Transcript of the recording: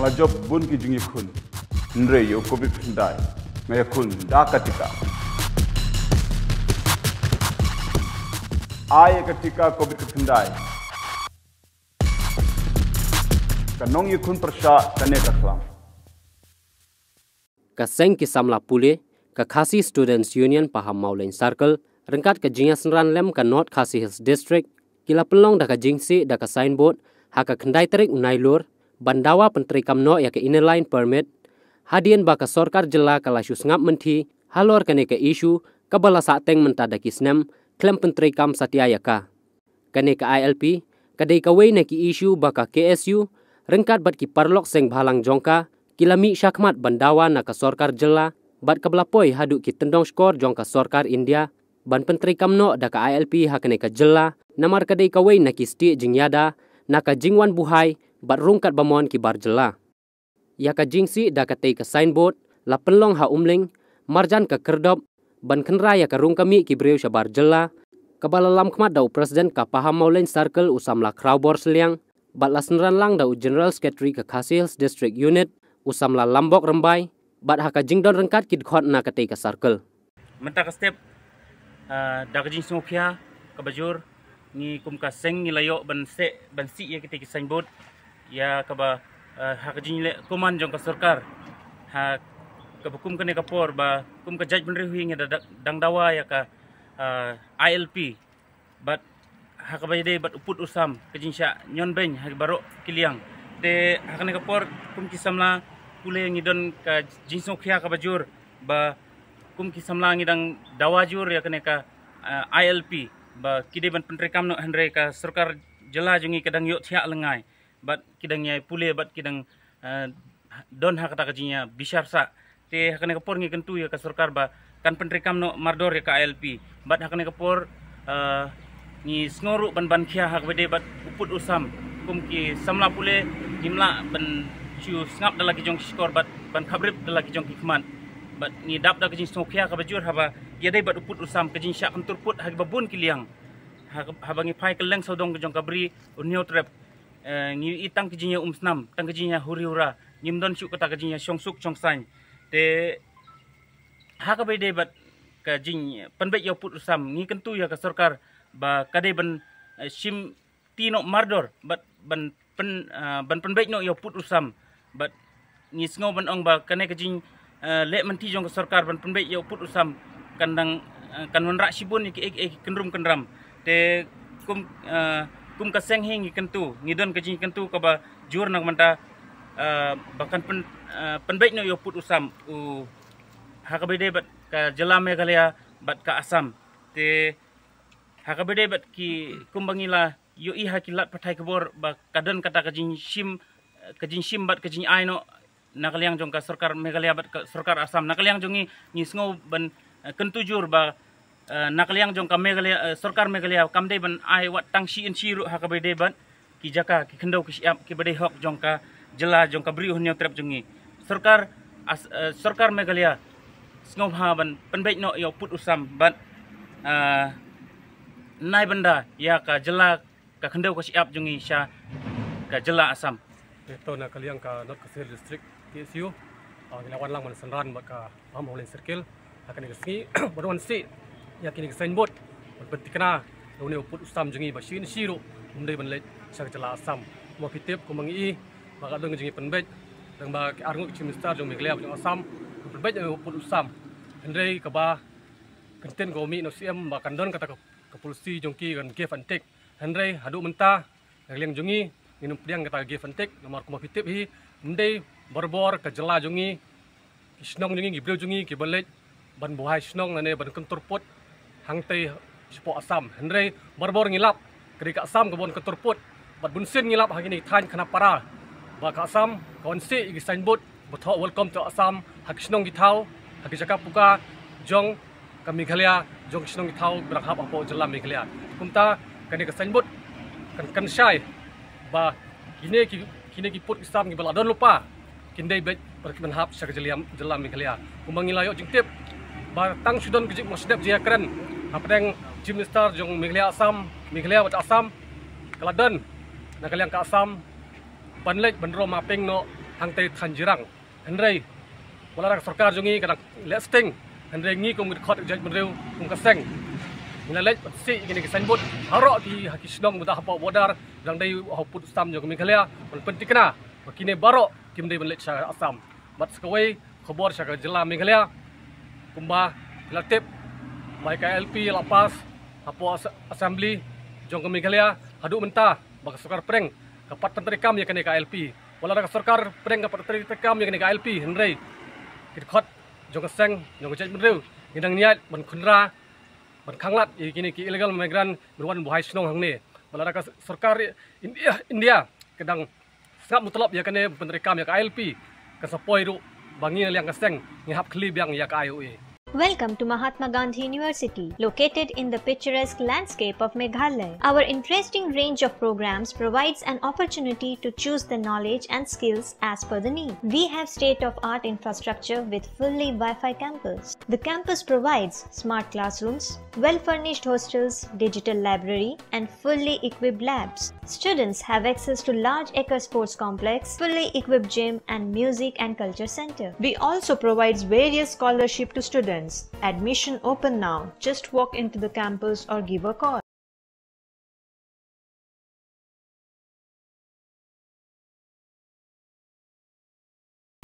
la job bon ki jingi khun ndre yo ko bi fundai me khun da katika ay katika ko bi fundai kanong yu khun prasha tane ka khlam ka seng ki samla pule ka khasi students union paham maulain circle rengkat ke jingya senran lem ka not khasi hills district kila pelong da ka jingsi da ka signboard ha ka kendai terik unai lur bandawa penteri kamno ya ke inline permit hadian baka sorkar jela kala syus ngap menti halor kene ke isu kebala sa teng mentada kisnem klem penteri kam satia ya ka kene ke ILP kadai ka wei ki isu baka KSU rengkat bat ki parlok seng bahalang jongka kilami syakmat bandawa na ka sorkar jela bat kebala poi hadu ki tendong skor jongka sorkar India ban penteri kamno da ka ILP hakene ka jela namar kadai ka wei na ki sti jingyada na ka jingwan buhai bat rungkat bamon ki bar jela. Ia ka jingsi da ka tei ka signboard, la penlong ha umling, marjan ka kerdop, ban kenra ya ka rung kami ki breu sya bar jela, ka balalam kemat dau u presiden ka paham maulain circle usam la krau bor seliang, bat la senran lang dau general secretary ka Kasihils district unit, usam la lambok rembai, bat ha ka jingdon rengkat ki dkhot na ka tei ka circle. Menta ka step, uh, da ka jingsi ngukia, ka bajur, ni kum ka seng ni layok ban se, ban si ya ki tei ka signboard, ya eh, hak jinle kuman jong ka sarkar ha ka hukum kane ka por ba kum ka judgment re huing da dang dawa ya ka eh, ILP but hak ba de but uput usam ka jin sha nyon ben ha baro kiliang de hak ne ka por kum ki samla kule ngi don ka jin song khia ka ba jur ba kum ki samla ngi dang dawa jur ya kane ka eh, ILP ba kide ban pentrekam no hanre ka sarkar jela jungi kadang yo thia lengai bat kidang nyai pule bat kidang uh, don hak tak kajinya bisar sa te hak ne kapor ngi kentu ya ka sarkar ba kan pendrikam no mardor ya ka LP bat hak ne kapor uh, eh, ni snoru ban ban kia hak bede bat uput usam kum ki samla pule jimla ban chu snap da lagi jong skor bat ban khabrip da lagi jong kikman bat ni dap da kajin snok kia ka bajur haba ya dai bat uput usam kajin syak kentur put hak babun kiliang hak habangi pai keleng sodong jong kabri unio trap Eh, ni i tang kijinya umsnam tang kijinya huriura nimdon shu kata kijinya shongsuk chongsan te ha ka bede bat kajin panbe yo put usam ni kentu ya ka sarkar ba kade ban eh, sim tino mardor bat ban pen eh, ban panbe no yo put usam bat ni sngo ban ong ba kane kajin le menti jong ka sarkar ban panbe yo put usam kandang kanwan ra sibun ki ek ek kendrum kendram te kum uh, kum kaseng hing ikan tu ngidon kaji ikan tu kaba jur nak manta uh, bahkan pen uh, penbaik no yoput usam u hakabede bat ka jelam ya kalia bat ka asam te hakabede bat ki kum bangila yo i hakilat patai kebor ba kadan kata kajin sim kajin sim bat kajin ai no nakaliang jong ka sarkar megalia bat ka sarkar asam nakaliang jong ni ngisngo ban uh, kentujur ba nakliang jong kam megalia eh, sarkar megalia kam dei ban ai wat tang si in si ru ha kabe dei ban ki jaka ki khando ki siap ki bade hok jong ka jela jong ka bri hun yo trap jungi sarkar sarkar eh, megalia singom ha ban pen bek no yo put usam ban eh, nai benda ya ka jela ka khando ka siap jungi sha ka jela asam to nakliang ka nok kasir district ksu Kita ah, lawan langsung senran baka ramu lain circle akan dikasih baru ansi yang kini sign board berpetik na lawan yang put usam jengi bersin siru mudah benlet sang cila asam mau kitab kau mengi maka dong jengi penbet dan bag argu kecil mister jengi kelia jengi asam penbet yang put usam hendai kaba kenten kau mi no cm makan don kata kepulsi jengki dan give and take hendai hadu mentah kalian jengi minum pedang kata give and take nomor kau mau kitab hi mudah berbor kejela jengi Isnong jengi, gibril jengi, kibalik Ban buhay isnong, nane ban kentur put hang tei sepo asam hendrei barbor ngilap kedi ka asam kebon keturput bat bunsin ngilap hang ini tan kana para ba ka asam kon si igi sanbut betho welcome to asam hak snong gi thau hak jaka puka jong ka meghalaya jong snong gi thau brakhap apo jela meghalaya kumta kani ka sanbut kan kan shai ba kini ki kini ki put isam ngi bala don lupa kindai bet perkiman hap sakajeliam jela meghalaya kumangilayo jingtip ba tang sudon gijik mosdep jia keren apadeng chief minister jong Meghalaya Assam Meghalaya wat Assam kaladen na kaliang ka Assam panlek bendro mapeng no hangte thanjirang henrei wala rak sarkar jong i kada lesting henrei ngi kum khot jaj bendreu kum ka seng na lech lah si gini ke sanbut haro di hakisdong buta hapo bodar jang dei hoput sam jong Meghalaya pun pentikna kini baro kim dei banlek sha Assam bat skawei khobor sha ka jela Meghalaya kumba latep Baik LP, Lapas, Apo Assembly, Jong Kemigalia, Haduk Mentah, Baka Sukar Pereng, Kepat Tentera Kam yang kena ke LP. Walau Raka Sukar Pereng, Kepat Tentera Kam yang kena ke LP, Henry. Kita khot, Jong Keseng, Jong Kecik Menteri, Nindang Niat, Ben Kunra, Ben Kanglat, yang kini ke ilegal migran berwan buhai senong hang ni. Walau Raka Sukar India, India, kedang sangat mutlop yang kena Tentera Kam yang ke LP, Kesepoi ruk, Bangin yang keseng, Nihap Kelib yang yang ke IOE. Welcome to Mahatma Gandhi University, located in the picturesque landscape of Meghalaya. Our interesting range of programs provides an opportunity to choose the knowledge and skills as per the need. We have state-of-art infrastructure with fully Wi-Fi campus. The campus provides smart classrooms, well-furnished hostels, digital library, and fully equipped labs. Students have access to large acre sports complex, fully equipped gym, and music and culture center. We also provides various scholarship to students students. Admission open now. Just walk into the campus or give a call.